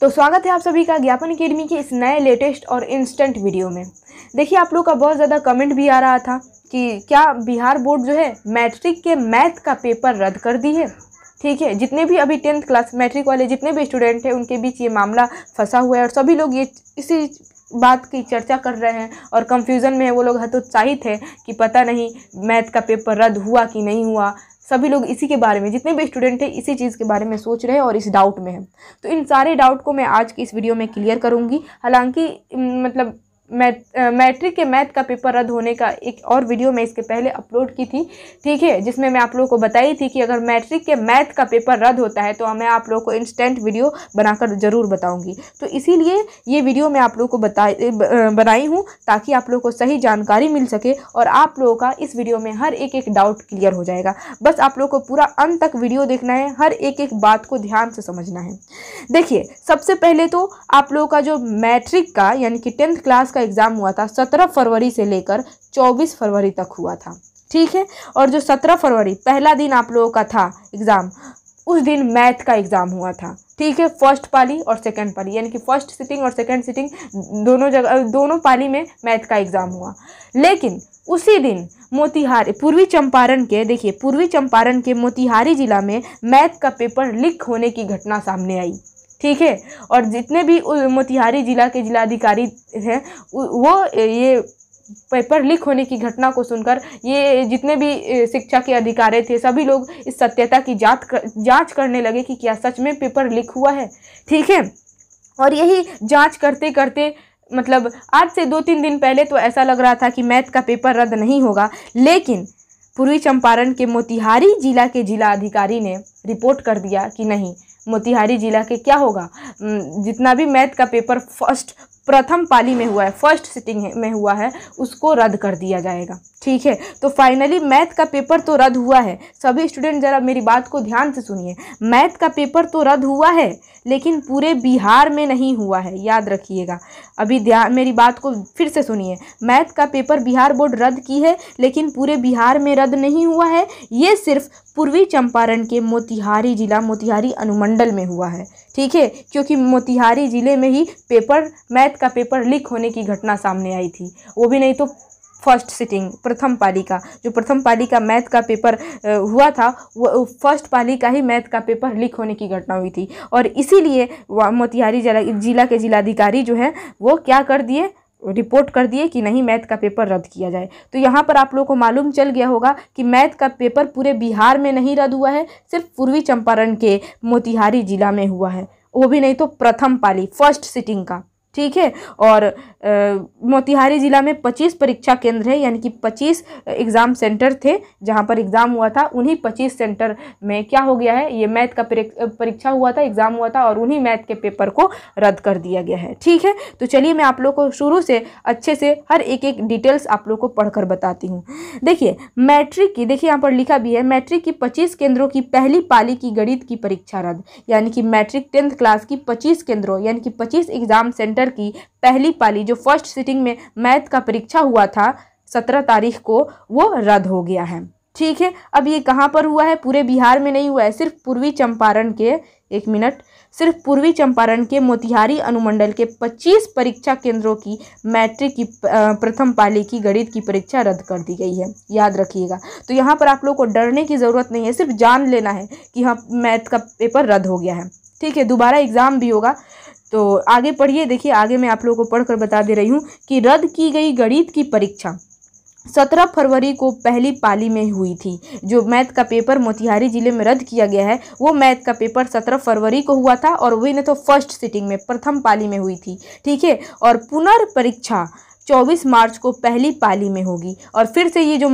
तो स्वागत है आप सभी का ज्ञापन अकेडमी के इस नए लेटेस्ट और इंस्टेंट वीडियो में देखिए आप लोग का बहुत ज़्यादा कमेंट भी आ रहा था कि क्या बिहार बोर्ड जो है मैट्रिक के मैथ का पेपर रद्द कर दी है ठीक है जितने भी अभी टेंथ क्लास मैट्रिक वाले जितने भी स्टूडेंट हैं उनके बीच ये मामला फंसा हुआ है और सभी लोग ये इसी बात की चर्चा कर रहे हैं और कंफ्यूजन में है वो लोग हतोत्साहित है कि पता नहीं मैथ का पेपर रद्द हुआ कि नहीं हुआ सभी लोग इसी के बारे में जितने भी स्टूडेंट हैं इसी चीज़ के बारे में सोच रहे हैं और इस डाउट में हैं तो इन सारे डाउट को मैं आज की इस वीडियो में क्लियर करूँगी हालांकि मतलब मैट्रिक के मैथ का पेपर रद्द होने का एक और वीडियो मैं इसके पहले अपलोड की थी ठीक है जिसमें मैं आप लोगों को बताई थी कि अगर मैट्रिक के मैथ का पेपर रद्द होता है तो मैं आप लोगों को इंस्टेंट वीडियो बनाकर ज़रूर बताऊंगी तो इसीलिए ये वीडियो मैं आप लोगों को बताई बनाई हूँ ताकि आप लोगों को सही जानकारी मिल सके और आप लोगों का इस वीडियो में हर एक एक डाउट क्लियर हो जाएगा बस आप लोगों को पूरा अंत तक वीडियो देखना है हर एक एक बात को ध्यान से समझना है देखिए सबसे पहले तो आप लोगों का जो मैट्रिक का यानी कि टेंथ क्लास का एग्ज़ाम हुआ था सत्रह फरवरी से लेकर चौबीस फरवरी तक हुआ था ठीक है और जो सत्रह फरवरी पहला दिन आप लोगों का था एग्ज़ाम उस दिन मैथ का एग्ज़ाम हुआ था ठीक है फर्स्ट पाली और सेकंड पाली यानी कि फर्स्ट सिटिंग और सेकंड सिटिंग दोनों जगह दोनों पाली में मैथ का एग्ज़ाम हुआ लेकिन उसी दिन मोतिहारी पूर्वी चंपारण के देखिए पूर्वी चंपारण के मोतिहारी ज़िला में मैथ का पेपर लीक होने की घटना सामने आई ठीक है और जितने भी मोतिहारी ज़िला के जिलाधिकारी हैं वो ये पेपर लीक होने की घटना को सुनकर ये जितने भी शिक्षा के अधिकारी थे सभी लोग इस सत्यता की जांच कर, जांच करने लगे कि क्या सच में पेपर लीक हुआ है ठीक है और यही जांच करते करते मतलब आज से दो तीन दिन पहले तो ऐसा लग रहा था कि मैथ का पेपर रद्द नहीं होगा लेकिन पूर्वी चंपारण के मोतिहारी जिला के जिला अधिकारी ने रिपोर्ट कर दिया कि नहीं मोतिहारी ज़िला के क्या होगा जितना भी मैथ का पेपर फर्स्ट प्रथम पाली में हुआ है फर्स्ट सिटिंग में हुआ है उसको रद्द कर दिया जाएगा ठीक है तो फाइनली मैथ का पेपर तो रद्द हुआ है सभी स्टूडेंट ज़रा मेरी बात को ध्यान से सुनिए मैथ का पेपर तो रद्द हुआ है लेकिन पूरे बिहार में नहीं हुआ है याद रखिएगा अभी ध्यान मेरी बात को फिर से सुनिए मैथ का पेपर बिहार बोर्ड रद्द की है लेकिन पूरे बिहार में रद्द नहीं हुआ है ये सिर्फ पूर्वी चंपारण के मोतिहारी ज़िला मोतिहारी अनुमंडल में हुआ है ठीक है क्योंकि मोतिहारी ज़िले में ही पेपर मैथ शिकायत का पेपर लीक होने की घटना सामने आई थी वो भी नहीं तो फर्स्ट सिटिंग प्रथम पाली का जो प्रथम पाली का मैथ का पेपर हुआ था वो फर्स्ट पाली का ही मैथ का पेपर लीक होने की घटना हुई थी और इसीलिए मोतिहारी जिला के जिलाधिकारी जो है वो क्या कर दिए रिपोर्ट कर दिए कि नहीं मैथ का पेपर रद्द किया जाए तो यहाँ पर आप लोगों को मालूम चल गया होगा कि मैथ का पेपर पूरे बिहार में नहीं रद्द हुआ है सिर्फ पूर्वी चंपारण के मोतिहारी जिला में हुआ है वो भी नहीं तो प्रथम पाली फर्स्ट सिटिंग का ठीक है और मोतिहारी ज़िला में 25 परीक्षा केंद्र है यानी कि 25 एग्ज़ाम सेंटर थे जहाँ पर एग्ज़ाम हुआ था उन्हीं 25 सेंटर में क्या हो गया है ये मैथ का परीक्षा हुआ था एग्ज़ाम हुआ था और उन्हीं मैथ के पेपर को रद्द कर दिया गया है ठीक है तो चलिए मैं आप लोग को शुरू से अच्छे से हर एक एक डिटेल्स आप लोग को पढ़कर बताती हूँ देखिए मैट्रिक की देखिए यहाँ पर लिखा भी है मैट्रिक की पच्चीस केंद्रों की पहली पाली की गणित की परीक्षा रद्द यानी कि मैट्रिक टेंथ क्लास की पच्चीस केंद्रों यानी कि पच्चीस एग्ज़ाम सेंटर कैलेंडर की पहली पाली जो फर्स्ट सिटिंग में मैथ का परीक्षा हुआ था सत्रह तारीख को वो रद्द हो गया है ठीक है अब ये कहाँ पर हुआ है पूरे बिहार में नहीं हुआ है सिर्फ पूर्वी चंपारण के एक मिनट सिर्फ पूर्वी चंपारण के मोतिहारी अनुमंडल के 25 परीक्षा केंद्रों की मैट्रिक की प्रथम पाली की गणित की परीक्षा रद्द कर दी गई है याद रखिएगा तो यहाँ पर आप लोगों को डरने की ज़रूरत नहीं है सिर्फ जान लेना है कि हाँ मैथ का पेपर रद्द हो गया है ठीक है दोबारा एग्ज़ाम भी होगा तो आगे पढ़िए देखिए आगे मैं आप लोगों को पढ़कर बता दे रही हूँ कि रद्द की गई गणित की परीक्षा सत्रह फरवरी को पहली पाली में हुई थी जो मैथ का पेपर मोतिहारी जिले में रद्द किया गया है वो मैथ का पेपर सत्रह फरवरी को हुआ था और वही न तो फर्स्ट सिटिंग में प्रथम पाली में हुई थी ठीक है और पुनर्परीक्षा 24 मार्च को पहली पाली में होगी और फिर से ये जो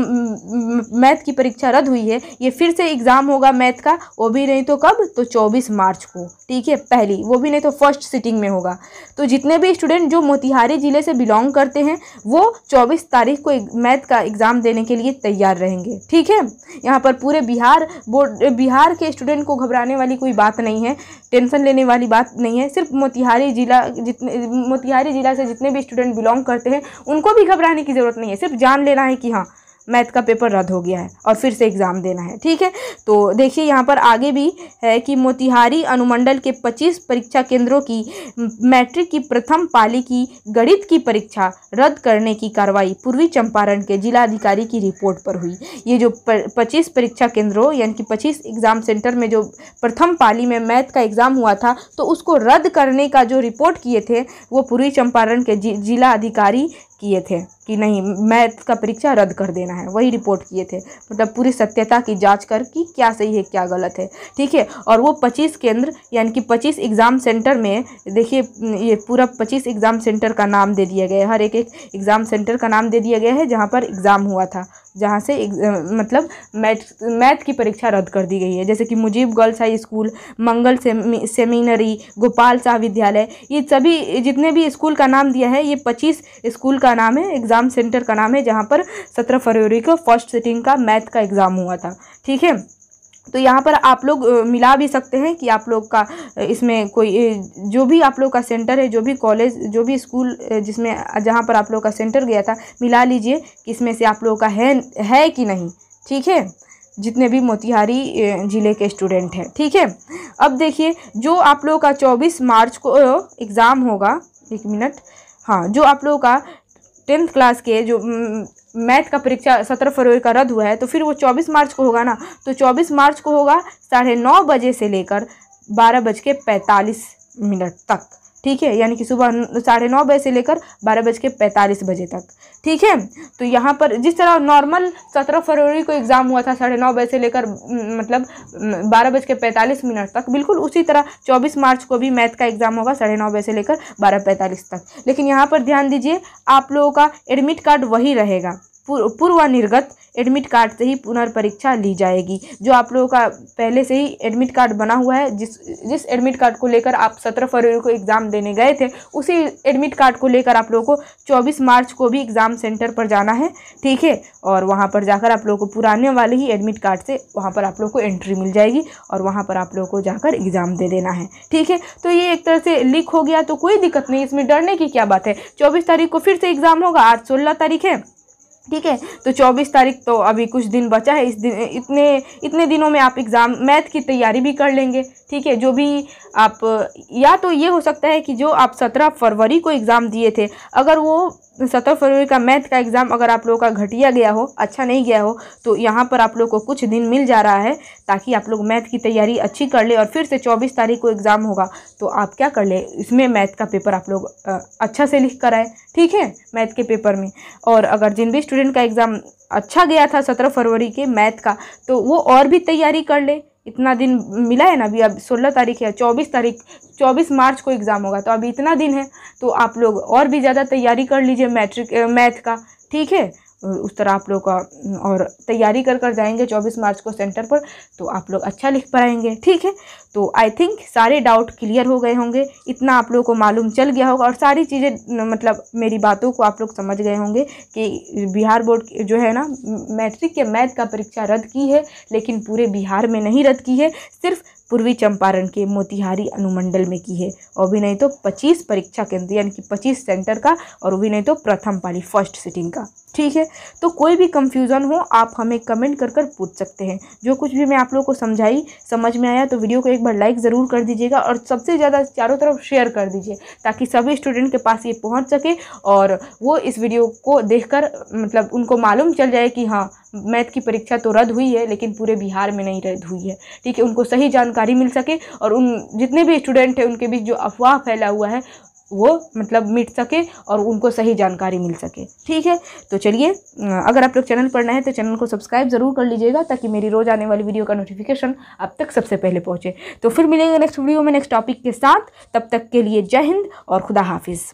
मैथ की परीक्षा रद्द हुई है ये फिर से एग्ज़ाम होगा मैथ का वो भी नहीं तो कब तो 24 मार्च को ठीक है पहली वो भी नहीं तो फर्स्ट सिटिंग में होगा तो जितने भी स्टूडेंट जो मोतिहारी ज़िले से बिलोंग करते हैं वो चौबीस तारीख को मैथ का एग्ज़ाम देने के लिए तैयार रहेंगे ठीक है यहाँ पर पूरे बिहार बोर्ड बिहार के स्टूडेंट को घबराने वाली कोई बात नहीं है टेंशन लेने वाली बात नहीं है सिर्फ मोतिहारी ज़िला जितने मोतिहारी ज़िला से जितने भी स्टूडेंट बिलोंग करते हैं उनको भी घबराने की ज़रूरत नहीं है सिर्फ जान लेना है कि हाँ मैथ का पेपर रद्द हो गया है और फिर से एग्ज़ाम देना है ठीक है तो देखिए यहाँ पर आगे भी है कि मोतिहारी अनुमंडल के 25 परीक्षा केंद्रों की मैट्रिक की प्रथम पाली की गणित की परीक्षा रद्द करने की कार्रवाई पूर्वी चंपारण के जिलाधिकारी की रिपोर्ट पर हुई ये जो पच्चीस परीक्षा केंद्रों यानी कि पच्चीस एग्ज़ाम सेंटर में जो प्रथम पाली में मैथ का एग्ज़ाम हुआ था तो उसको रद्द करने का जो रिपोर्ट किए थे वो पूर्वी चंपारण के जिला अधिकारी किए थे कि नहीं मैथ का परीक्षा रद्द कर देना है वही रिपोर्ट किए थे मतलब पूरी सत्यता की जांच कर कि क्या सही है क्या गलत है ठीक है और वो 25 केंद्र यानी कि 25 एग्ज़ाम सेंटर में देखिए ये पूरा 25 एग्ज़ाम सेंटर का नाम दे दिया गया है हर एक एक एग्ज़ाम सेंटर का नाम दे दिया गया है जहाँ पर एग्ज़ाम हुआ था जहाँ से मतलब मैथ मैथ की परीक्षा रद्द कर दी गई है जैसे कि Mujib girls high school Mangal semi, seminary Gopal Shah Vidyalaya ये सभी जितने भी स्कूल का नाम दिया है ये पच्चीस स्कूल का नाम है एग्ज़ाम सेंटर का नाम है जहाँ पर सत्रह फरवरी को फर्स्ट सिटिंग का मैथ का एग्ज़ाम हुआ था ठीक है तो यहाँ पर आप लोग मिला भी सकते हैं कि आप लोग का इसमें कोई जो भी आप लोग का सेंटर है जो भी कॉलेज जो भी स्कूल जिसमें जहाँ पर आप लोग का सेंटर गया था मिला लीजिए कि इसमें से आप लोगों का है है कि नहीं ठीक है जितने भी मोतिहारी ज़िले के स्टूडेंट हैं ठीक है अब देखिए जो आप लोगों का चौबीस मार्च को एग्ज़ाम होगा एक मिनट हाँ जो आप लोगों का टेंथ क्लास के जो मैथ का परीक्षा सत्रह फरवरी का रद्द हुआ है तो फिर वो चौबीस मार्च को होगा ना तो चौबीस मार्च को होगा साढ़े नौ बजे से लेकर बारह बज के पैंतालीस मिनट तक ठीक है यानी कि सुबह साढ़े नौ बजे से लेकर बारह बज के पैंतालीस बजे तक ठीक है तो यहाँ पर जिस तरह नॉर्मल सत्रह फरवरी को एग्ज़ाम हुआ था साढ़े नौ बजे से लेकर मतलब बारह बज के पैंतालीस मिनट तक बिल्कुल उसी तरह चौबीस मार्च को भी मैथ का एग्ज़ाम होगा साढ़े नौ बजे से लेकर बारह पैंतालीस तक लेकिन यहाँ पर ध्यान दीजिए आप लोगों का एडमिट कार्ड वही रहेगा पूर्व निर्गत एडमिट कार्ड से ही पुनर्परीक्षा ली जाएगी जो आप लोगों का पहले से ही एडमिट कार्ड बना हुआ है जिस जिस एडमिट कार्ड को लेकर आप सत्रह फरवरी को एग्ज़ाम देने गए थे उसी एडमिट कार्ड को लेकर आप लोगों को चौबीस मार्च को भी एग्ज़ाम सेंटर पर जाना है ठीक है और वहाँ पर जाकर आप लोगों को पुराने वाले ही एडमिट कार्ड से वहाँ पर आप लोग को एंट्री मिल जाएगी और वहाँ पर आप लोग को जाकर एग्ज़ाम दे देना है ठीक है तो ये एक तरह से लीक हो गया तो कोई दिक्कत नहीं इसमें डरने की क्या बात है चौबीस तारीख को फिर से एग्ज़ाम होगा आज सोलह तारीख है ठीक है तो 24 तारीख तो अभी कुछ दिन बचा है इस दिन इतने इतने दिनों में आप एग्ज़ाम मैथ की तैयारी भी कर लेंगे ठीक है जो भी आप या तो ये हो सकता है कि जो आप 17 फरवरी को एग्ज़ाम दिए थे अगर वो 17 फरवरी का मैथ का एग्ज़ाम अगर आप लोगों का घटिया गया हो अच्छा नहीं गया हो तो यहाँ पर आप लोग को कुछ दिन मिल जा रहा है ताकि आप लोग मैथ की तैयारी अच्छी कर ले और फिर से चौबीस तारीख को एग्ज़ाम होगा तो आप क्या कर ले इसमें मैथ का पेपर आप लोग अच्छा से लिख कर आए ठीक है मैथ के पेपर में और अगर जिन भी स्टूडेंट का एग्ज़ाम अच्छा गया था सत्रह फरवरी के मैथ का तो वो और भी तैयारी कर ले इतना दिन मिला है ना अभी अब सोलह तारीख या चौबीस तारीख चौबीस मार्च को एग्ज़ाम होगा तो अभी इतना दिन है तो आप लोग और भी ज़्यादा तैयारी कर लीजिए मैट्रिक मैथ का ठीक है उस तरह आप लोग का और तैयारी कर कर जाएंगे 24 मार्च को सेंटर पर तो आप लोग अच्छा लिख पाएंगे ठीक है तो आई थिंक सारे डाउट क्लियर हो गए होंगे इतना आप लोगों को मालूम चल गया होगा और सारी चीज़ें मतलब मेरी बातों को आप लोग समझ गए होंगे कि बिहार बोर्ड जो है ना मैट्रिक के मैथ का परीक्षा रद्द की है लेकिन पूरे बिहार में नहीं रद्द की है सिर्फ पूर्वी चंपारण के मोतिहारी अनुमंडल में की है और भी नहीं तो 25 परीक्षा केंद्र यानी कि 25 सेंटर का और भी नहीं तो प्रथम पाली फर्स्ट सिटिंग का ठीक है तो कोई भी कंफ्यूजन हो आप हमें कमेंट कर कर पूछ सकते हैं जो कुछ भी मैं आप लोगों को समझाई समझ में आया तो वीडियो को एक बार लाइक ज़रूर कर दीजिएगा और सबसे ज़्यादा चारों तरफ शेयर कर दीजिए ताकि सभी स्टूडेंट के पास ये पहुँच सके और वो इस वीडियो को देखकर मतलब उनको मालूम चल जाए कि हाँ मैथ की परीक्षा तो रद्द हुई है लेकिन पूरे बिहार में नहीं रद्द हुई है ठीक है उनको सही जानकारी मिल सके और उन जितने भी स्टूडेंट हैं उनके बीच जो अफवाह फैला हुआ है वो मतलब मिट सके और उनको सही जानकारी मिल सके ठीक है तो चलिए अगर आप लोग चैनल पर नए हैं तो चैनल को सब्सक्राइब ज़रूर कर लीजिएगा ताकि मेरी रोज़ आने वाली वीडियो का नोटिफिकेशन आप तक सबसे पहले पहुँचे तो फिर मिलेंगे नेक्स्ट वीडियो में नेक्स्ट टॉपिक के साथ तब तक के लिए जय हिंद और खुदा हाफिज़